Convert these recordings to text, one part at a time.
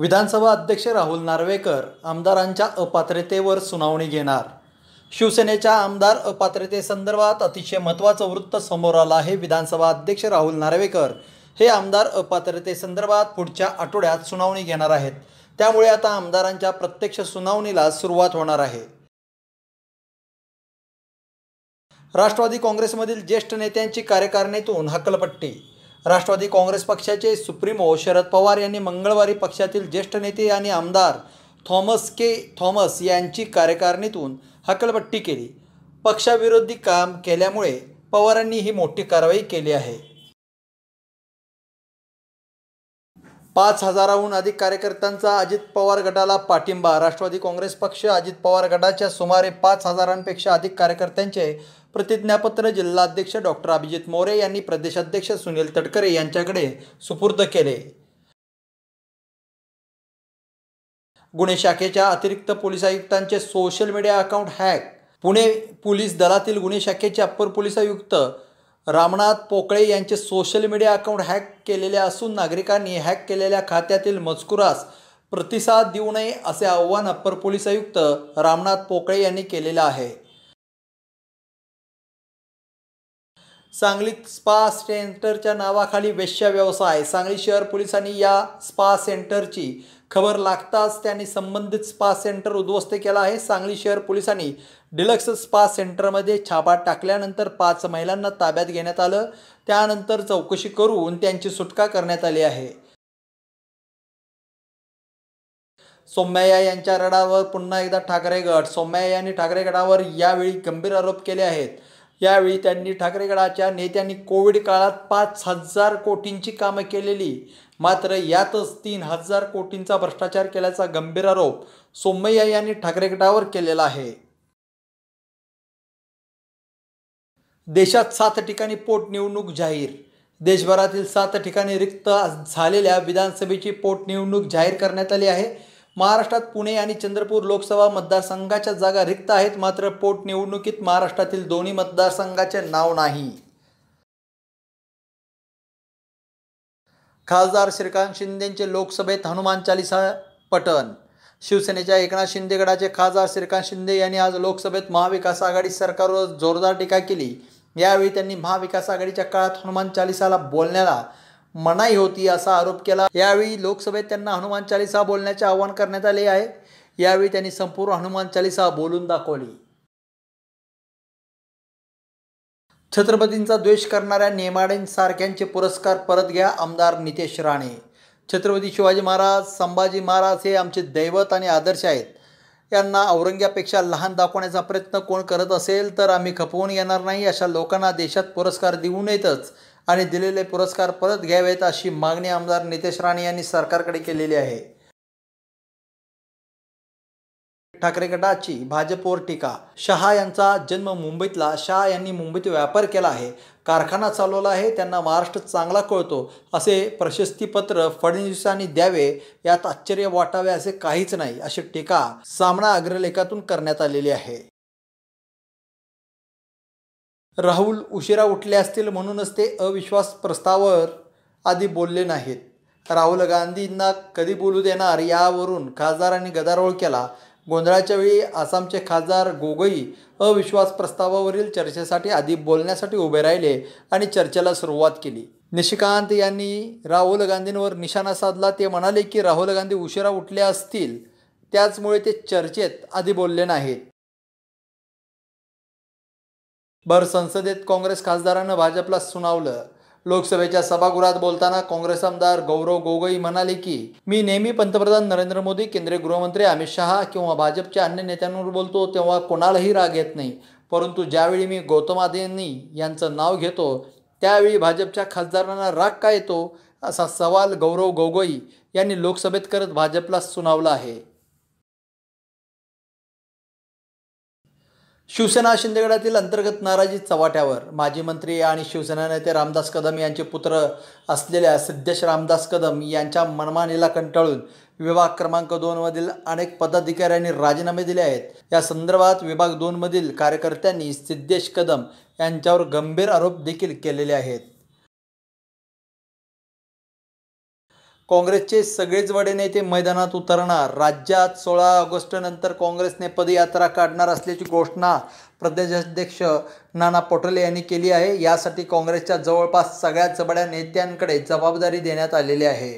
विधानसभा अध्यक्ष राहुल नार्वेकर आमदारांच्या अपात्रतेवर सुनावणी घेणार शिवसेनेच्या आमदार अपात्रतेसंदर्भात अतिशय महत्त्वाचं वृत्त समोर आलं आहे विधानसभा अध्यक्ष राहुल नार्वेकर हे आमदार अपात्रतेसंदर्भात पुढच्या आठवड्यात सुनावणी घेणार आहेत त्यामुळे आता आमदारांच्या प्रत्यक्ष सुनावणीला सुरुवात होणार आहे राष्ट्रवादी काँग्रेसमधील ज्येष्ठ नेत्यांची कार्यकारणीतून हकलपट्टी राष्ट्रवादी काँग्रेस पक्षाचे सुप्रीमो शरद पवार यांनी मंगळवारी पक्षातील ज्येष्ठ नेते आणि आमदार थॉमस के थॉमस यांची कार्यकारणीतून हकलपट्टी केली पक्षाविरोधी काम केल्यामुळे पवारांनी ही मोठी कारवाई केली आहे पाच हजाराहून अधिक कार्यकर्त्यांचा अजित पवार गटाला पाठिंबा राष्ट्रवादी काँग्रेस पक्ष अजित पवार गटाच्या सुमारे पाच हजारांपेक्षा अधिक कार्यकर्त्यांचे प्रतिज्ञापत्र जिल्हाध्यक्ष डॉक्टर अभिजित मोरे यांनी प्रदेशाध्यक्ष सुनील तटकरे यांच्याकडे सुपूर्द केले गुन्हे शाखेच्या अतिरिक्त पोलीस आयुक्तांचे social media account hack Pune police दलातील गुन्हे शाखेचे अप्पर पोलीस आयुक्त रामनाथ पोकळे यांचे सोशल मीडिया अकाउंट हॅक केलेले असून नागरिकांनी हॅक केलेल्या खात्यातील मजकुरास प्रतिसाद देऊ नये असे आवाहन अप्पर पोलीस आयुक्त रामनाथ पोकळे यांनी केलेलं आहे सांगलीत स्पा सेंटरच्या नावाखाली वेश्या व्यवसाय सांगली शहर पोलिसांनी या स्पा सेंटरची खबर लागताच त्यांनी संबंधित स्पा सेंटर उद्ध्वस्त केला आहे सांगली शहर पोलिसांनी डिलक्स स्पा सेंटरमध्ये छापा टाकल्यानंतर पाच महिलांना ताब्यात घेण्यात आलं त्यानंतर चौकशी करून त्यांची सुटका करण्यात आली आहे सोम्याया यांच्या रडावर पुन्हा एकदा ठाकरे गट सोम्याया यांनी ठाकरे गटावर यावेळी गंभीर आरोप केले आहेत यावेळी त्यांनी ठाकरे गडाच्या नेत्यांनी कोविड काळात पाच हजार कोटींची कामं केलेली मात्र यातच तीन हजार कोटींचा भ्रष्टाचार केल्याचा गंभीर आरोप सोमय्या यांनी ठाकरे गटावर केलेला आहे देशात सात ठिकाणी पोटनिवडणूक जाहीर देशभरातील सात ठिकाणी रिक्त झालेल्या विधानसभेची पोटनिवडणूक जाहीर करण्यात आली आहे महाराष्ट्रात पुणे आणि चंद्रपूर लोकसभा मतदारसंघाच्या जागा रिक्त आहेत मात्र पोटनिवडणुकीत महाराष्ट्रातील दोन्ही मतदारसंघाचे नाव नाही खासदार श्रीकांत शिंदेंचे लोकसभेत हनुमान चालिसा पठण शिवसेनेच्या एकनाथ शिंदे गटाचे खासदार श्रीकांत शिंदे यांनी आज लोकसभेत महाविकास आघाडी सरकारवर जोरदार टीका केली यावेळी त्यांनी महाविकास आघाडीच्या काळात हनुमान चालिसाला बोलण्याला मनाई होती असा आरोप केला यावेळी लोकसभेत त्यांना हनुमान चालिसा बोलण्याचे आवाहन करण्यात आले आहे यावेळी त्यांनी संपूर्ण हनुमान चालिसा बोलून दाखवली छत्रपतींचा द्वेष करणाऱ्या नेमाडेंसारख्यांचे पुरस्कार परत घ्या आमदार नितेश राणे छत्रपती शिवाजी महाराज संभाजी महाराज हे आमचे दैवत आणि आदर्श आहेत यांना औरंग्यापेक्षा लहान दाखवण्याचा प्रयत्न कोण करत असेल तर आम्ही खपवून येणार नाही अशा लोकांना देशात पुरस्कार देऊ नयेतच आणि दिलेले पुरस्कार परत घ्यावेत अशी मागणी आमदार नितेश राणे यांनी सरकारकडे केलेली आहे ठाकरे गटाची भाजपवर टीका शहा यांचा जन्म मुंबईतला शहा यांनी मुंबईत व्यापार केला आहे कारखाना चालवला आहे त्यांना महाराष्ट्र चांगला कळतो असे प्रशस्तीपत्र फडणवीसांनी द्यावे यात आश्चर्य वाटावे असे काहीच नाही अशी टीका सामना अग्रलेखातून करण्यात आलेली आहे राहुल उशिरा उठले असतील म्हणूनच ते अविश्वास प्रस्तावावर आधी बोलले नाहीत राहुल गांधींना कधी बोलू देणार यावरून खासदारांनी गदारोळ केला गोंधळाच्या वेळी आसामचे खासदार गोगोई अविश्वास प्रस्तावावरील चर्चेसाठी आधी बोलण्यासाठी उभे राहिले आणि चर्चेला सुरुवात केली निशिकांत यांनी राहुल गांधींवर निशाणा साधला ते म्हणाले की राहुल गांधी उशिरा उठले असतील त्याचमुळे ते चर्चेत आधी बोलले नाहीत बर संसदेत काँग्रेस खासदारानं भाजपला सुनावलं लोकसभेच्या सभागृहात बोलताना काँग्रेस आमदार गौरव गोगोई म्हणाले की मी नेहमी पंतप्रधान नरेंद्र मोदी केंद्रीय गृहमंत्री अमित शहा किंवा भाजपच्या अन्य नेत्यांवर बोलतो तेव्हा कोणालाही राग येत नाही परंतु ज्यावेळी मी गौतम आदेनी यांचं नाव घेतो त्यावेळी भाजपच्या खासदारांना राग का येतो असा सवाल गौरव गोगोई यांनी लोकसभेत करत भाजपला सुनावला आहे शिवसेना शिंदेगडातील अंतर्गत नाराजी चव्हाट्यावर माजी मंत्री आणि शिवसेना नेते रामदास कदम यांचे पुत्र असलेल्या सिद्धेश रामदास कदम यांच्या मनमानीला कंटाळून विभाग क्रमांक दोनमधील अनेक पदाधिकाऱ्यांनी राजीनामे दिले आहेत या संदर्भात विभाग दोनमधील कार्यकर्त्यांनी सिद्धेश कदम यांच्यावर गंभीर आरोप देखील केलेले आहेत काँग्रेसचे सगळेच वडे नेते मैदानात उतरणार राज्यात सोळा ऑगस्ट नंतर काँग्रेसने पदयात्रा काढणार असल्याची घोषणा प्रदेशाध्यक्ष नाना पटोले यांनी केली आहे यासाठी काँग्रेसच्या जवळपास सगळ्याच बड्या नेत्यांकडे जबाबदारी देण्यात आलेली आहे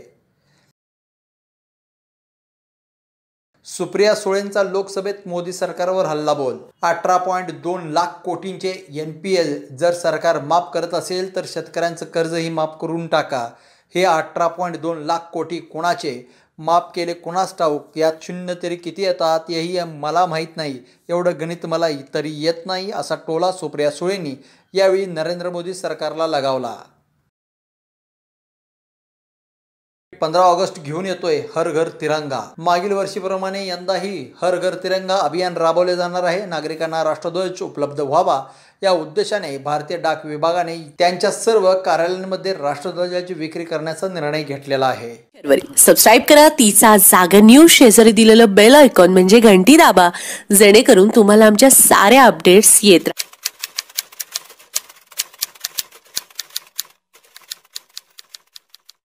सुप्रिया सुळेंचा लोकसभेत मोदी सरकारवर हल्लाबोल अठरा पॉईंट दोन लाख कोटींचे एन पी एल जर सरकार माफ करत असेल तर शेतकऱ्यांचं कर्जही माफ करून टाका हे अठरा पॉईंट दोन लाख कोटी कुणाचे माफ केले कोणास ठाऊक यात शून्य तरी किती येतात हेही मला माहीत नाही एवढं गणित मला तरी येत नाही असा टोला सुप्रिया सुळेंनी यावेळी नरेंद्र मोदी सरकारला लगावला पंधरा ऑगस्ट घेऊन येतोय हर घर तिरंगा मागील वर्षीप्रमाणे यंदाही हर घर तिरंगा अभियान राबवले जाणार आहे नागरिकांना राष्ट्रध्वज उपलब्ध व्हावा या उद्देशाने भारतीय डाक विभागाने त्यांच्या सर्व कार्यालयांमध्ये राष्ट्रध्वजाची विक्री करण्याचा निर्णय घेतलेला आहे सबस्क्राईब करा तिचा जागा न्यूज शेजारी दिलेलं बेल आयकॉन म्हणजे घंटी दाबा जेणेकरून तुम्हाला आमच्या साऱ्या अपडेट्स येत